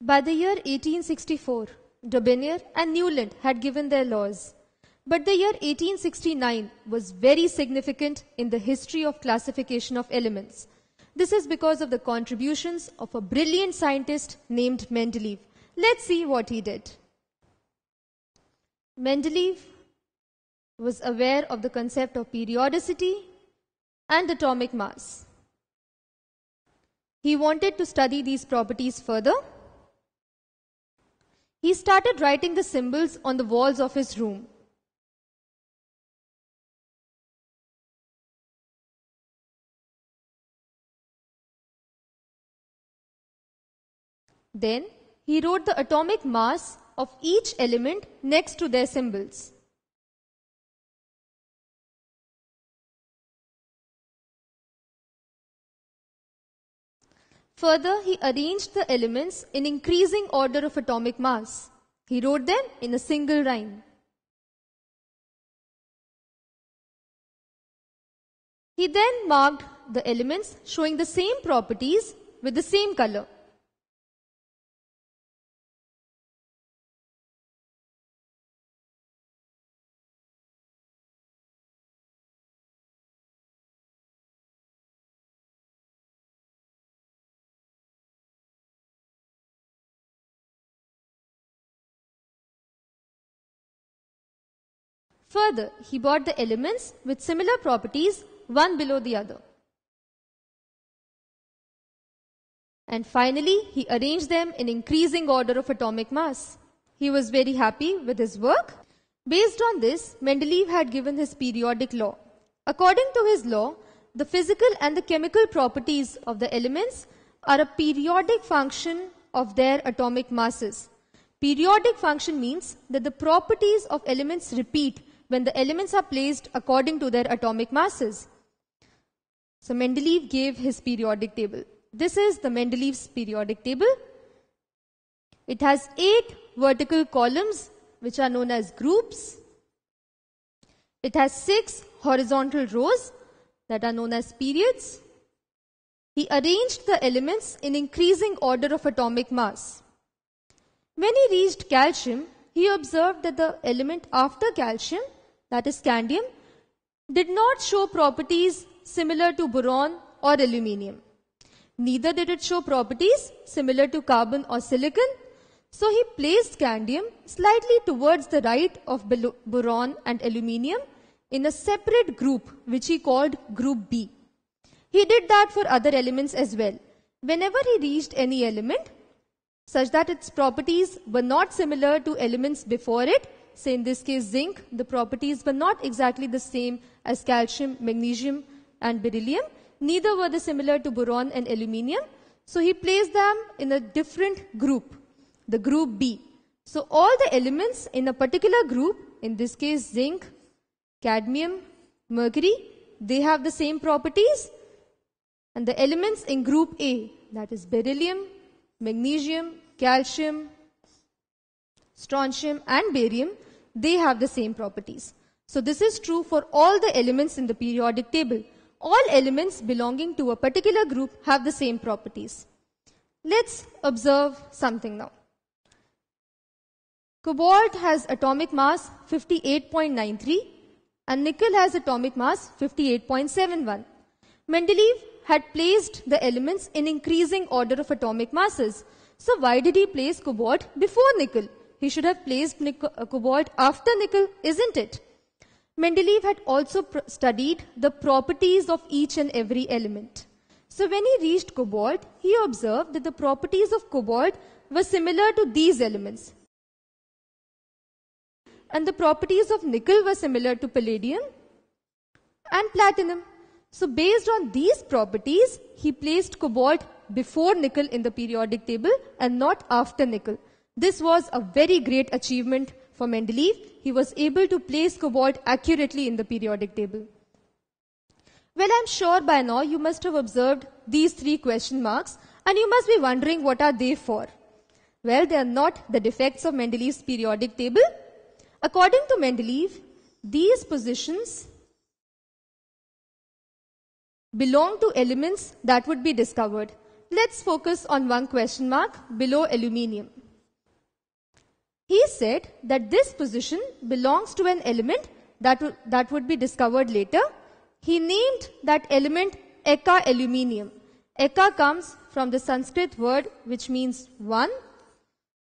By the year 1864, Daubigny and Newland had given their laws. But the year 1869 was very significant in the history of classification of elements. This is because of the contributions of a brilliant scientist named Mendeleev. Let's see what he did. Mendeleev was aware of the concept of periodicity and atomic mass. He wanted to study these properties further he started writing the symbols on the walls of his room. Then he wrote the atomic mass of each element next to their symbols. Further, he arranged the elements in increasing order of atomic mass. He wrote them in a single rhyme. He then marked the elements showing the same properties with the same color. Further, he bought the elements with similar properties one below the other. And finally, he arranged them in increasing order of atomic mass. He was very happy with his work. Based on this, Mendeleev had given his periodic law. According to his law, the physical and the chemical properties of the elements are a periodic function of their atomic masses. Periodic function means that the properties of elements repeat when the elements are placed according to their atomic masses. So Mendeleev gave his periodic table. This is the Mendeleev's periodic table. It has eight vertical columns which are known as groups. It has six horizontal rows that are known as periods. He arranged the elements in increasing order of atomic mass. When he reached calcium, he observed that the element after calcium that is scandium, did not show properties similar to boron or aluminium. Neither did it show properties similar to carbon or silicon. So he placed scandium slightly towards the right of boron and aluminium in a separate group which he called group B. He did that for other elements as well. Whenever he reached any element such that its properties were not similar to elements before it, say in this case zinc, the properties were not exactly the same as calcium, magnesium and beryllium. Neither were they similar to boron and aluminium. So he placed them in a different group, the group B. So all the elements in a particular group, in this case zinc, cadmium, mercury, they have the same properties. And the elements in group A, that is beryllium, magnesium, calcium, strontium and barium, they have the same properties. So this is true for all the elements in the periodic table. All elements belonging to a particular group have the same properties. Let's observe something now. Cobalt has atomic mass 58.93 and nickel has atomic mass 58.71. Mendeleev had placed the elements in increasing order of atomic masses. So why did he place cobalt before nickel? He should have placed uh, cobalt after nickel, isn't it? Mendeleev had also studied the properties of each and every element. So when he reached cobalt, he observed that the properties of cobalt were similar to these elements. And the properties of nickel were similar to palladium and platinum. So based on these properties, he placed cobalt before nickel in the periodic table and not after nickel. This was a very great achievement for Mendeleev. He was able to place cobalt accurately in the periodic table. Well, I'm sure by now you must have observed these three question marks and you must be wondering what are they for. Well, they are not the defects of Mendeleev's periodic table. According to Mendeleev, these positions belong to elements that would be discovered. Let's focus on one question mark below aluminium. He said that this position belongs to an element that, w- that would be discovered later. He named that element Eka aluminium. Eka comes from the Sanskrit word which means one.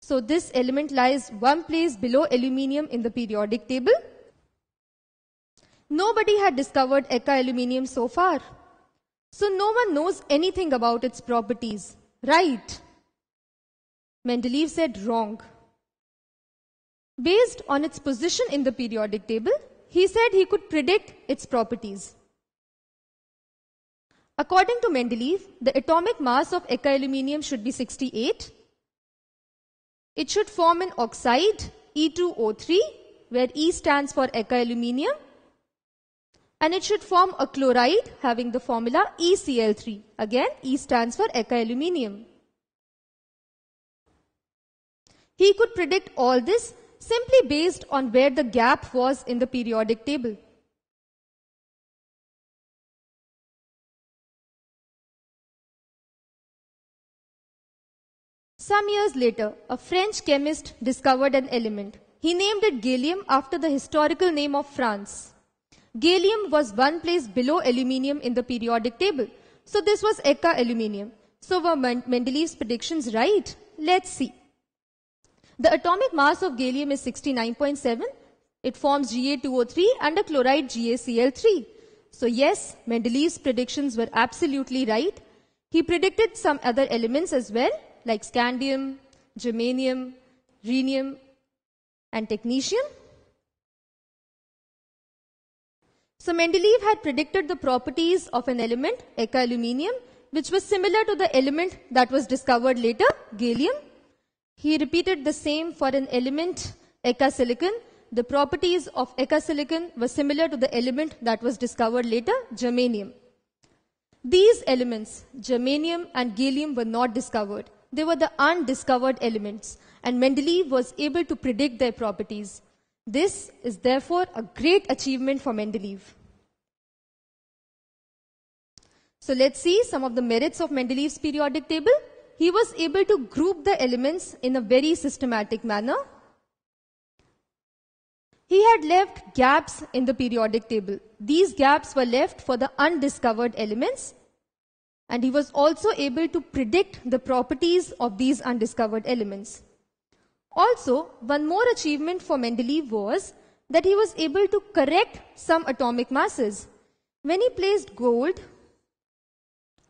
So this element lies one place below aluminium in the periodic table. Nobody had discovered Eka aluminium so far. So no one knows anything about its properties, right? Mendeleev said wrong. Based on its position in the periodic table, he said he could predict its properties. According to Mendeleev, the atomic mass of Eka aluminium should be 68. It should form an oxide E2O3 where E stands for Eka aluminium and it should form a chloride having the formula ECl3. Again, E stands for Eka aluminium. He could predict all this simply based on where the gap was in the periodic table. Some years later, a French chemist discovered an element. He named it gallium after the historical name of France. Gallium was one place below aluminium in the periodic table. So this was Eka aluminium. So were Mendeleev's predictions right? Let's see. The atomic mass of gallium is 69.7. It forms Ga2O3 and a chloride GaCl3. So yes, Mendeleev's predictions were absolutely right. He predicted some other elements as well, like scandium, germanium, rhenium, and technetium. So Mendeleev had predicted the properties of an element, eca aluminium, which was similar to the element that was discovered later, gallium. He repeated the same for an element, Eka silicon. The properties of Eka silicon were similar to the element that was discovered later, germanium. These elements, germanium and gallium, were not discovered. They were the undiscovered elements, and Mendeleev was able to predict their properties. This is therefore a great achievement for Mendeleev. So let's see some of the merits of Mendeleev's periodic table he was able to group the elements in a very systematic manner. He had left gaps in the periodic table. These gaps were left for the undiscovered elements and he was also able to predict the properties of these undiscovered elements. Also, one more achievement for Mendeleev was that he was able to correct some atomic masses. When he placed gold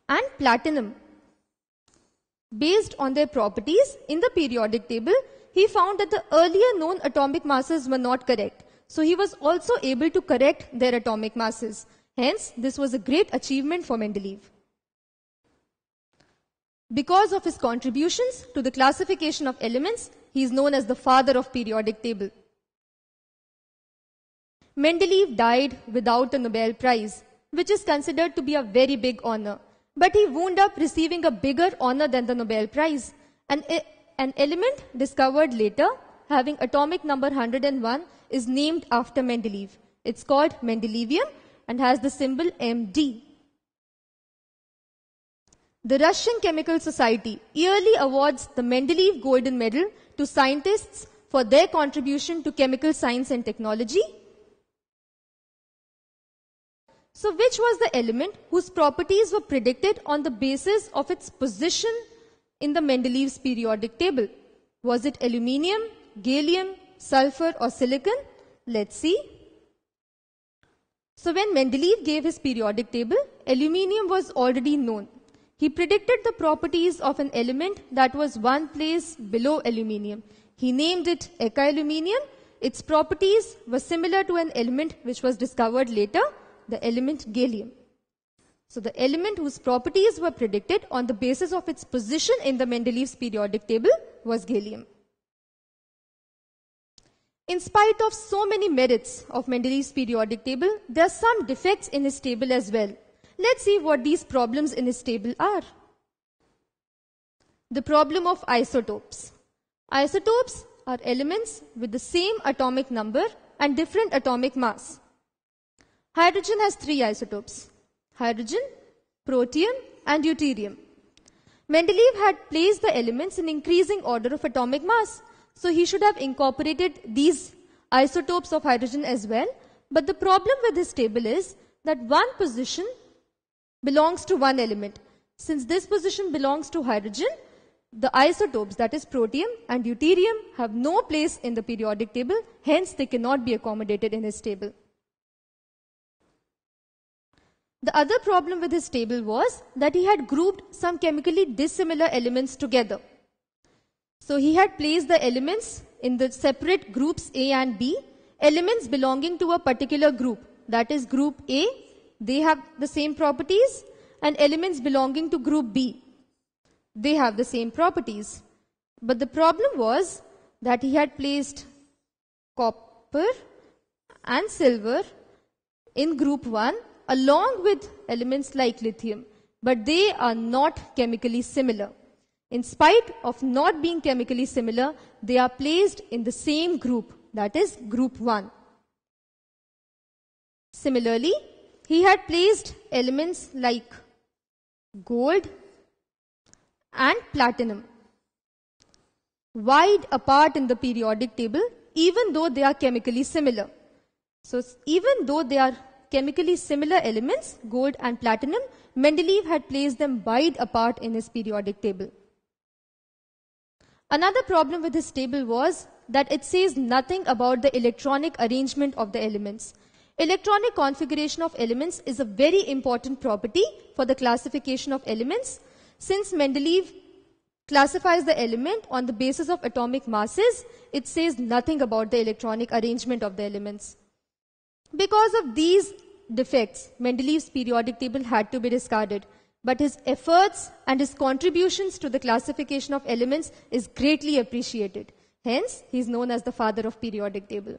and platinum Based on their properties in the periodic table, he found that the earlier known atomic masses were not correct. So he was also able to correct their atomic masses. Hence, this was a great achievement for Mendeleev. Because of his contributions to the classification of elements, he is known as the father of periodic table. Mendeleev died without a Nobel Prize, which is considered to be a very big honor. But he wound up receiving a bigger honor than the Nobel Prize, an, an element discovered later having atomic number 101 is named after Mendeleev. It's called Mendelevium and has the symbol MD. The Russian Chemical Society yearly awards the Mendeleev Golden Medal to scientists for their contribution to chemical science and technology so which was the element whose properties were predicted on the basis of its position in the Mendeleev's periodic table? Was it aluminium, gallium, sulfur or silicon? Let's see. So when Mendeleev gave his periodic table, aluminium was already known. He predicted the properties of an element that was one place below aluminium. He named it eka aluminium. Its properties were similar to an element which was discovered later, the element gallium. So the element whose properties were predicted on the basis of its position in the Mendeleev's periodic table was gallium. In spite of so many merits of Mendeleev's periodic table, there are some defects in his table as well. Let's see what these problems in his table are. The problem of isotopes. Isotopes are elements with the same atomic number and different atomic mass. Hydrogen has three isotopes. Hydrogen, protium and deuterium. Mendeleev had placed the elements in increasing order of atomic mass. So he should have incorporated these isotopes of hydrogen as well. But the problem with this table is that one position belongs to one element. Since this position belongs to hydrogen, the isotopes that is protium and deuterium have no place in the periodic table, hence they cannot be accommodated in his table. The other problem with his table was that he had grouped some chemically dissimilar elements together. So he had placed the elements in the separate groups A and B, elements belonging to a particular group, that is group A, they have the same properties and elements belonging to group B, they have the same properties. But the problem was that he had placed copper and silver in group 1 along with elements like lithium, but they are not chemically similar. In spite of not being chemically similar, they are placed in the same group, that is group 1. Similarly, he had placed elements like gold and platinum wide apart in the periodic table even though they are chemically similar. So even though they are chemically similar elements, gold and platinum, Mendeleev had placed them wide apart in his periodic table. Another problem with his table was that it says nothing about the electronic arrangement of the elements. Electronic configuration of elements is a very important property for the classification of elements. Since Mendeleev classifies the element on the basis of atomic masses, it says nothing about the electronic arrangement of the elements. Because of these defects, Mendeleev's periodic table had to be discarded. But his efforts and his contributions to the classification of elements is greatly appreciated. Hence, he is known as the father of periodic table.